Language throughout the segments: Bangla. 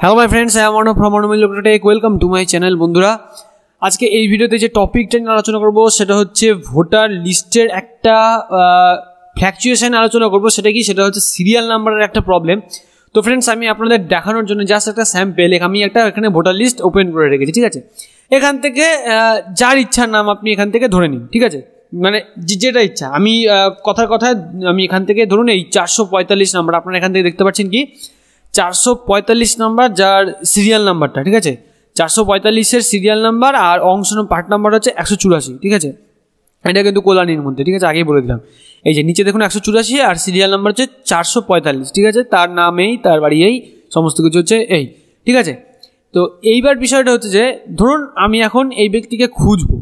হ্যালো মাই ফ্রেন্ডস আই আমার from tech welcome to my channel বন্ধুরা আজকে এই ভিডিওতে যে টপিকটা নিয়ে আলোচনা করব সেটা হচ্ছে ভোটার লিস্টের একটা ফ্ল্যাকচুয়েশন আলোচনা করব সেটা কি সেটা হচ্ছে সিরিয়াল নাম্বারের একটা প্রবলেম তো ফ্রেন্ডস আমি আপনাদের দেখানোর জন্য জাস্ট একটা স্যাম্পেল আমি একটা এখানে ভোটার লিস্ট ওপেন করে রেখেছি ঠিক আছে এখান থেকে যার ইচ্ছার নাম আপনি এখান থেকে ধরে নিন ঠিক আছে মানে যেটা ইচ্ছা আমি কথার কথা আমি এখান থেকে ধরুন এই চারশো পঁয়তাল্লিশ নাম্বার আপনারা এখান থেকে দেখতে পাচ্ছেন কি চারশো পঁয়তাল্লিশ নাম্বার যার সিরিয়াল নাম্বারটা ঠিক আছে চারশো পঁয়তাল্লিশের সিরিয়াল নাম্বার আর অংশ পার্ট নাম্বার হচ্ছে একশো চুরাশি ঠিক আছে এটা কিন্তু কোলানির মধ্যে ঠিক আছে আগেই বলে দিলাম এই যে নিচে দেখুন একশো চুরাশি আর সিরিয়াল নাম্বার হচ্ছে চারশো পঁয়তাল্লিশ ঠিক আছে তার নামেই তার বাড়ি এই সমস্ত কিছু হচ্ছে এই ঠিক আছে তো এইবার বিষয়টা হচ্ছে যে ধরুন আমি এখন এই ব্যক্তিকে খুঁজবো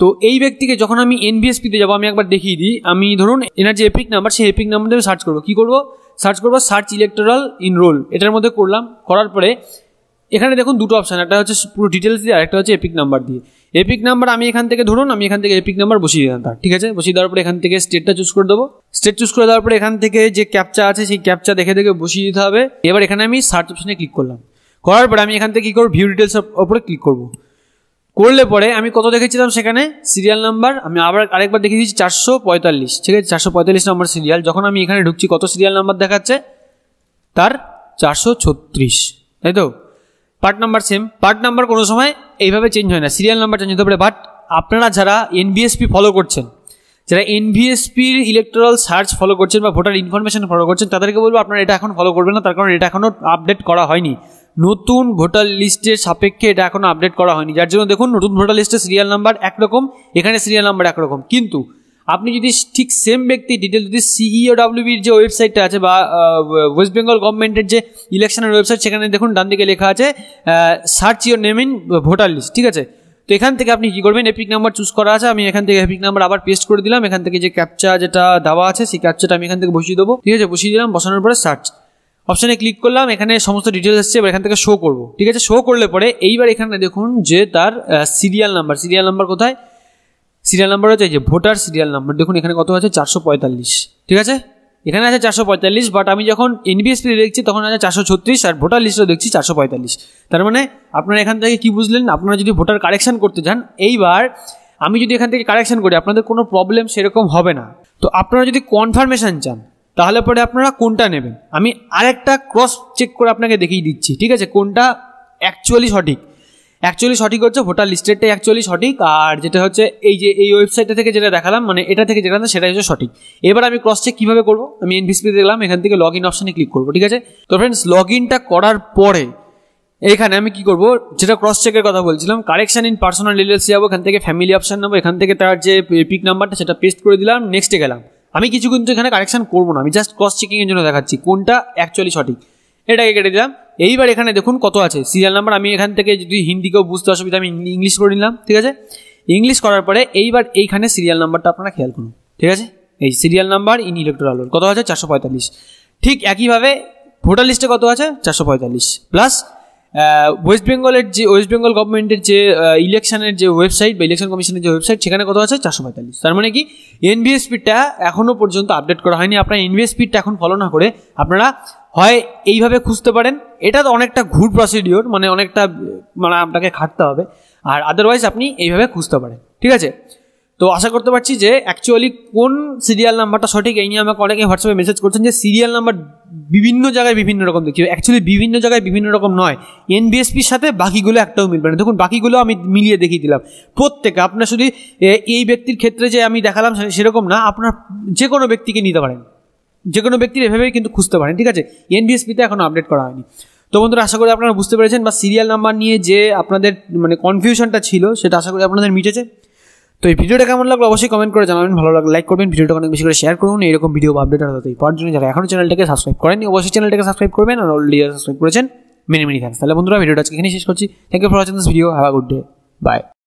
তো এই ব্যক্তিকে যখন আমি এনবিএসপিতে যাবো আমি একবার দেখিয়ে দিই আমি ধরুন এনার যে এপিক নাম্বার সেই এপিক নাম্বার দিয়ে সার্চ করবো কী করবো সার্চ করবো সার্চ ইলেকট্রাল ইনরোল এটার মধ্যে করলাম করার পরে এখানে দেখুন দুটো অপশান একটা হচ্ছে পুরো ডিটেলস দিয়ে আরেকটা একটা হচ্ছে এপিক নাম্বার দিয়ে এপিক নাম্বার আমি এখান থেকে ধরুন আমি এখান থেকে এপিক নাম্বার বসিয়ে দিলাম তার ঠিক আছে বসিয়ে দেওয়ার পরে এখান থেকে স্টেটটা চুজ করে দেবো স্টেট চুজ করে দেওয়ার পরে এখান থেকে যে ক্যাপচা আছে সেই ক্যাপচা দেখে দেখে বসিয়ে দিতে হবে এবার এখানে আমি সার্চ অপশানে ক্লিক করলাম করার পরে আমি এখান থেকে কী করবো ভিউ ডিটেলস ওপরে ক্লিক করবো করলে পরে আমি কত দেখেছিলাম সেখানে সিরিয়াল নাম্বার আমি আবার আরেকবার দেখে দিয়েছি চারশো পঁয়তাল্লিশ ঠিক আছে চারশো পঁয়তাল্লিশ নম্বর সিরিয়াল যখন আমি এখানে ঢুকছি কত সিরিয়াল নাম্বার দেখাচ্ছে তার চারশো ছত্রিশ তাই তো part number same part number কোনো সময় এইভাবে চেঞ্জ হয় না সিরিয়াল নাম্বার চেঞ্জ হতে পারে বাট আপনারা যারা এনবিএসপি ফলো করছেন যারা এনভিএসপির ইলেকট্রাল সার্চ ফলো করছেন বা ভোটার ইনফরমেশন ফলো করছেন তাদেরকে বলবো আপনারা এটা এখন ফলো করবেন না তার কারণ এটা এখনও আপডেট করা হয়নি নতুন ভোটার লিস্টের সাপেক্ষে এটা এখনও আপডেট করা হয়নি যার জন্য দেখুন নতুন ভোটার লিস্টের সিরিয়াল নাম্বার একরকম এখানে সিরিয়াল নাম্বার একরকম কিন্তু আপনি যদি ঠিক সেম ব্যক্তি ডিটেল যদি সিইও ডাব্লিউবির e যে ওয়েবসাইটটা আছে বা ওয়েস্ট বেঙ্গল গভর্নমেন্টের যে ইলেকশনের ওয়েবসাইট সেখানে দেখুন ডান দিকে লেখা আছে search your name in voter list ঠিক আছে তো এখান থেকে আপনি কী করবেন এপিক নাম্বার চুজ করা আছে আমি এখান থেকে এপিক নাম্বার আবার পেস্ট করে দিলাম এখান থেকে যে ক্যাপচা যেটা দেওয়া আছে সেই ক্যাপচাটা আমি এখান থেকে বসিয়ে দেবো ঠিক আছে বসিয়ে দিলাম বসানোর পরে সার্চ অপশানে ক্লিক করলাম এখানে সমস্ত ডিটেলস আসছে এবার এখান থেকে শো করবো ঠিক আছে শো করলে পরে এইবার এখানে দেখুন যে তার সিরিয়াল নাম্বার সিরিয়াল নাম্বার কোথায় সিরিয়াল নাম্বার হচ্ছে যে ভোটার সিরিয়াল নাম্বার দেখুন এখানে কত আছে চারশো পঁয়তাল্লিশ ঠিক আছে এখানে আছে চারশো পঁয়তাল্লিশ বাট আমি যখন এনবিএসপি দেখছি তখন আছে চারশো ছত্রিশ আর ভোটার লিস্টও দেখছি চারশো পঁয়তাল্লিশ তার মানে আপনারা এখান থেকে কি বুঝলেন আপনারা যদি ভোটার কারেকশান করতে চান এইবার আমি যদি এখান থেকে কারেকশান করি আপনাদের কোনো প্রবলেম সেরকম হবে না তো আপনারা যদি কনফার্মেশান চান তাহলে পরে আপনারা কোনটা নেবেন আমি আরেকটা ক্রস চেক করে আপনাকে দেখিয়ে দিচ্ছি ঠিক আছে কোনটা অ্যাকচুয়ালি সঠিক অ্যাকচুয়ালি সঠিক হচ্ছে ভোটার লিস্টেডটা অ্যাকচুয়ালি সঠিক আর যেটা হচ্ছে এই যে এই ওয়েবসাইটটা থেকে যেটা দেখালাম মানে এটা থেকে যেটা সেটা হচ্ছে সঠিক এবার আমি ক্রস চেক কীভাবে করবো আমি এনভিসিতে দেখলাম এখান থেকে লগ ইন অপশানে ক্লিক করবো ঠিক আছে তো ফ্রেন্ডস লগ ইনটা করার পরে এখানে আমি কি করব যেটা ক্রস চেকের কথা বলছিলাম কারেকশন ইন পার্সোনাল ডিটেলস যাবো এখান থেকে ফ্যামিলি অপশান নেবো এখান থেকে তার যে পিক নাম্বারটা সেটা পেস্ট করে দিলাম নেক্সটে গেলাম আমি কিছু কিন্তু এখানে কারেকশান করবো না আমি জাস্ট ক্রস চেকিংয়ের জন্য দেখাচ্ছি কোনটা অ্যাকচুয়ালি সঠিক এটাকে কেটে দিলাম এইবার এখানে দেখুন কত আছে সিরিয়াল নাম্বার আমি এখান থেকে যদি হিন্দিকেও বুঝতে অসুবিধা আমি ইংলিশ করে নিলাম ঠিক আছে ইংলিশ করার পরে এইবার এইখানে সিরিয়াল নাম্বারটা আপনারা খেয়াল করুন ঠিক আছে এই সিরিয়াল নাম্বার ইন ইলেকট্রাল কত আছে চারশো পঁয়তাল্লিশ ঠিক একইভাবে ভোটার লিস্টে কত আছে চারশো পঁয়তাল্লিশ প্লাস ওয়েস্ট বেঙ্গলের যে ওয়েস্ট বেঙ্গল গভর্নমেন্টের যে ইলেকশনের যে ওয়েবসাইট বা ইলেকশন কমিশনের যে ওয়েবসাইট সেখানে কত আছে চারশো পঁয়তাল্লিশ তার মানে কি এনভিএসপিটা এখনও পর্যন্ত আপডেট করা হয়নি আপনারা এনভিএসপিটা এখন ফলো না করে আপনারা হয় এইভাবে খুঁজতে পারেন এটা তো অনেকটা ঘুর প্রসিডিওর মানে অনেকটা মানে আপনাকে খাটতে হবে আর আদারওয়াইজ আপনি এইভাবে খুঁজতে পারেন ঠিক আছে তো আশা করতে পারছি যে অ্যাকচুয়ালি কোন সিরিয়াল নাম্বারটা সঠিক এই নিয়ে আমাকে অনেকে হোয়াটসঅ্যাপে মেসেজ করছেন যে সিরিয়াল নাম্বার বিভিন্ন জায়গায় বিভিন্ন রকম দেখি অ্যাকচুয়ালি বিভিন্ন জায়গায় বিভিন্ন রকম নয় এনবিএসপির সাথে বাকিগুলো একটাও মিলবে না দেখুন বাকিগুলো আমি মিলিয়ে দেখিয়ে দিলাম প্রত্যেকে আপনার শুধু এই ব্যক্তির ক্ষেত্রে যে আমি দেখালাম সেরকম না আপনার যে কোনো ব্যক্তিকে নিতে পারেন যে কোনো ব্যক্তির এভাবেই কিন্তু খুঁজতে পারেন ঠিক আছে এনবিএসপিতে এখনও আপডেট করা হয়নি তো বন্ধুরা আশা করি আপনারা বুঝতে পেরেছেন বা সিরিয়াল নাম্বার নিয়ে যে আপনাদের মানে কনফিউশনটা ছিল সেটা আশা করি আপনাদের মিটেছে তো এই ভিডিওটা কেমন লাগলো অবশ্যই কমেন্ট করে জানাবেন ভালো লাগলে লাইক করবেন ভিডিওটা অনেক বেশি করে শেয়ার করুন এরকম ভিডিও আপডেট আর তাই পর জন্য যারা এখনো চ্যানেলটাকে সাবস্ক্রাইব করেন অবশ্যই চ্যানেলটাকে সাবস্ক্রাইব করবেন আর অলরেডি সাবস্ক্রাইব করেছেন মেনি মেনি থ্যাংকস তাহলে বন্ধুরা ভিডিওটা আজকে এখানে শেষ করছি thank you for watching this video have a good day by